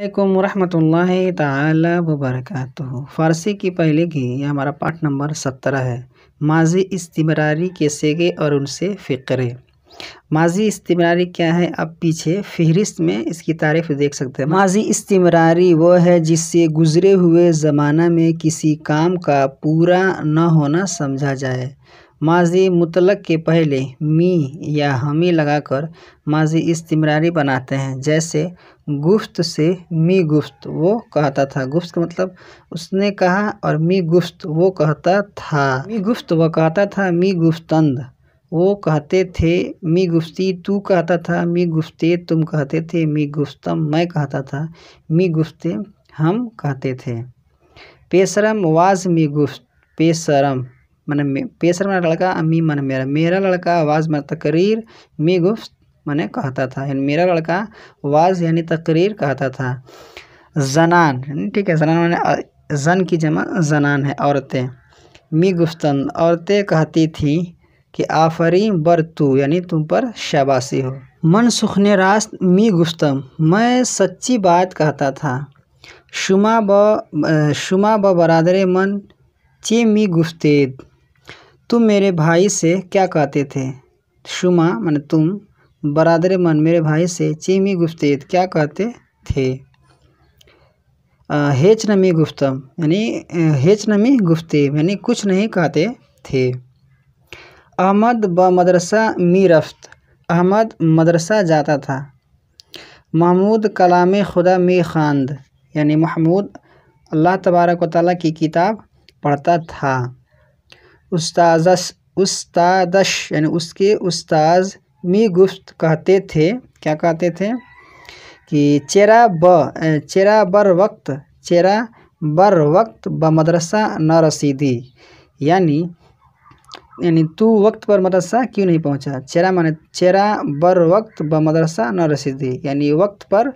अल्लाम तबरक फ़ारसी की पहले की हमारा पाठ नंबर सत्रह है माजी इस्तमरारी के सेगे और उनसे फ़िक्रे माजी इस्तमरारी क्या है अब पीछे फहरिस्त में इसकी तारीफ देख सकते हैं माजी इस्तमरारी वो है जिससे गुज़रे हुए ज़माना में किसी काम का पूरा न होना समझा जाए माजी मुतलक़ के पहले मी या हमी लगाकर माजी इस्तिमरारी बनाते हैं जैसे गुफ्त से मी गुफ्त वो कहता था गुफ्त का मतलब उसने कहा और मी गुफ्त वो कहता था मी गुफ्त वह कहता था मी गुफ्तंद वो कहते थे मी गुफ्ती तू कहता था मी गुफ्ते तुम कहते थे मी गुफ्तम मैं कहता था मी गुफ्ते हम कहते थे पेशरम वाज मी गुफ्त पेशरम मन पेशर मेरा लड़का अम्मी मन मेरा मेरा लड़का आवाज़ मन तकरीर मी गुफ्त मैंने कहता था यानी मेरा लड़का वाज यानी तकरीर कहता था जनान ठीक है जनान मैंने जन की जमा जनान है औरतें मी गुफ्तन औरतें कहती थी कि आफरी बर तू यानी तुम पर शाबाशी हो मन सुखने रास्त मी गुफ्तम मैं सच्ची बात कहता था शुमा ब शुमा ब बरदर मन चे मी गुफ्तेद तुम मेरे भाई से क्या कहते थे शुमा मन तुम बरदर मन मेरे भाई से चीमी गुफ्तेद क्या कहते थे हेच नमी गुफ्तम यानी हेच नमी गुफ्ते यानी कुछ नहीं कहते थे अहमद ब मदरसा मी रफ्त अहमद मदरसा जाता था महमूद कलाम खुदा मी खानद यानी महमूद अल्लाह तबारक वाली की किताब पढ़ता था उस्ताजस उस्तादश यानी उसके उस्ताज मी गुफ्त कहते थे क्या कहते थे कि चेरा ब चेरा बर वक्त चेरा बर वक्त ब मदरसा न रसीदी यानी यानी तू वक्त पर मदरसा क्यों नहीं पहुंचा चेरा माने चेरा बर वक्त ब मदरसा न रसीदी यानी वक्त पर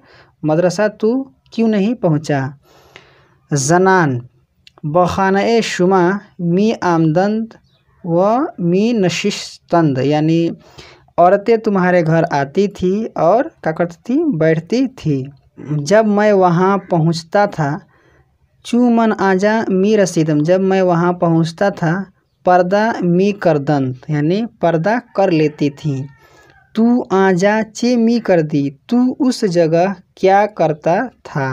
मदरसा तू क्यों नहीं पहुंचा जनान बखाना शुमा मी आमदंद व मी नशिस्तंद यानी औरतें तुम्हारे घर आती थी और क्या करती थी बैठती थी जब मैं वहाँ पहुँचता था चूमन आजा मी रसीदम जब मैं वहाँ पहुँचता था पर्दा मी करदंत यानी पर्दा कर लेती थी तू आजा चे मी कर दी तू उस जगह क्या करता था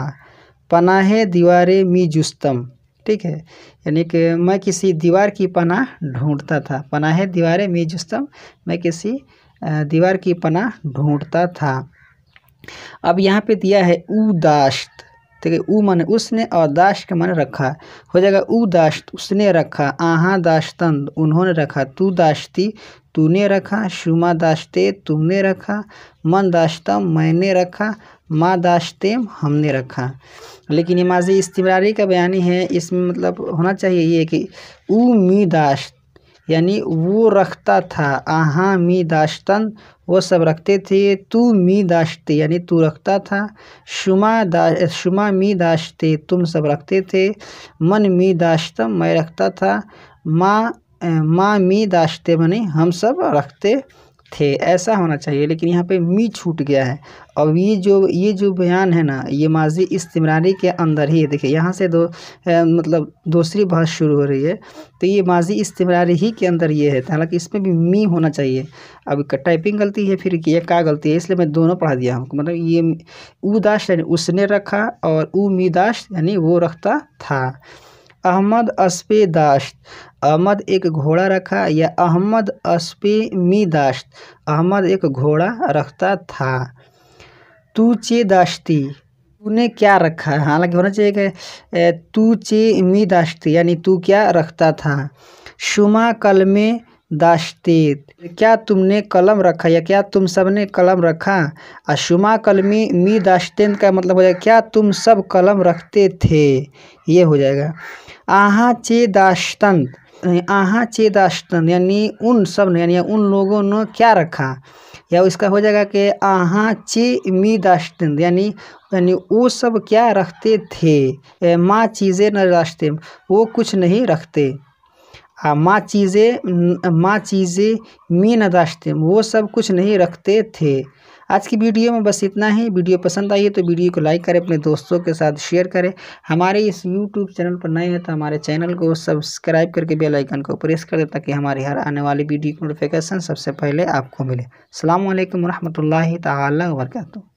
पनाहे दीवारे मी जुस्तम ठीक है यानी कि मैं किसी दीवार की पनाह ढूंढता था पनाह दीवारें मेजुस्तम मैं किसी दीवार की पनाह ढूंढता था अब यहाँ पे दिया है उदाश्त ठीक है ऊ माने उसने और दाश के माने रखा हो जाएगा ऊ दाश्त उसने रखा आहा दाश्तन उन्होंने रखा तू दाश्ती तूने रखा शुमा दाश्ते तुमने रखा मन दाश्तम मैंने रखा माँ दाश्तेम हमने रखा लेकिन ये माजी इस्तेमारी का बयानी है इसमें मतलब होना चाहिए ये कि ऊ मी दाश्त यानी वो रखता था आहा मी दाश्तन वो सब रखते थे तू मी दाश्ते यानी तू रखता था शुमा दा शुमा मी दाश्ते तुम सब रखते थे मन मी दाश्तम मैं रखता था माँ माँ मी दाश्ते मनी हम सब रखते थे ऐसा होना चाहिए लेकिन यहाँ पे मी छूट गया है अब ये जो ये जो बयान है ना ये माजी इस्तेमरारी के अंदर ही है देखिए यहाँ से दो ए, मतलब दूसरी बहस शुरू हो रही है तो ये माजी इस्तेमारी ही के अंदर ये है तो हालांकि इसमें भी मी होना चाहिए अब टाइपिंग गलती है फिर ये का गलती है इसलिए मैं दोनों पढ़ा दिया हमको मतलब ये उदास यानी उसने रखा और उमीदाश यानी वो रखता था अहमद अस्पे दाश्त अहमद एक घोड़ा रखा या अहमद अस्पे मी दाश्त अहमद एक घोड़ा रखता था तू चे दाश्ती तूने क्या रखा है हालांकि होना चाहिए कि तू चे मी दाश्ती यानी तू क्या रखता था शुमा कलमे दाश्ते क्या तुमने कलम रखा या क्या तुम सब ने कलम रखा अशुमा कलमी मी दाश्तेन का मतलब हो जाएगा क्या तुम सब कलम रखते थे ये हो जाएगा आहा चेदास्तन आहा चेदास्तन यानी उन सब ने यानी उन लोगों ने क्या रखा या इसका हो जाएगा कि आहा चे मी दास्तन यानी यानी वो सब क्या रखते थे माँ चीज़ें न रास्ते वो कुछ नहीं रखते हाँ, माँ चीज़ें माँ चीज़ें मीन रास्ते वो सब कुछ नहीं रखते थे आज की वीडियो में बस इतना ही वीडियो पसंद आई है तो वीडियो को लाइक करें अपने दोस्तों के साथ शेयर करें हमारे इस यूट्यूब चैनल पर नए हैं तो हमारे चैनल को सब्सक्राइब करके बेल आइकन को प्रेस कर दें ताकि हमारी हर आने वाली वीडियो की नोटिफिकेशन सबसे पहले आपको मिले अल्लाम वरहमल तबरकू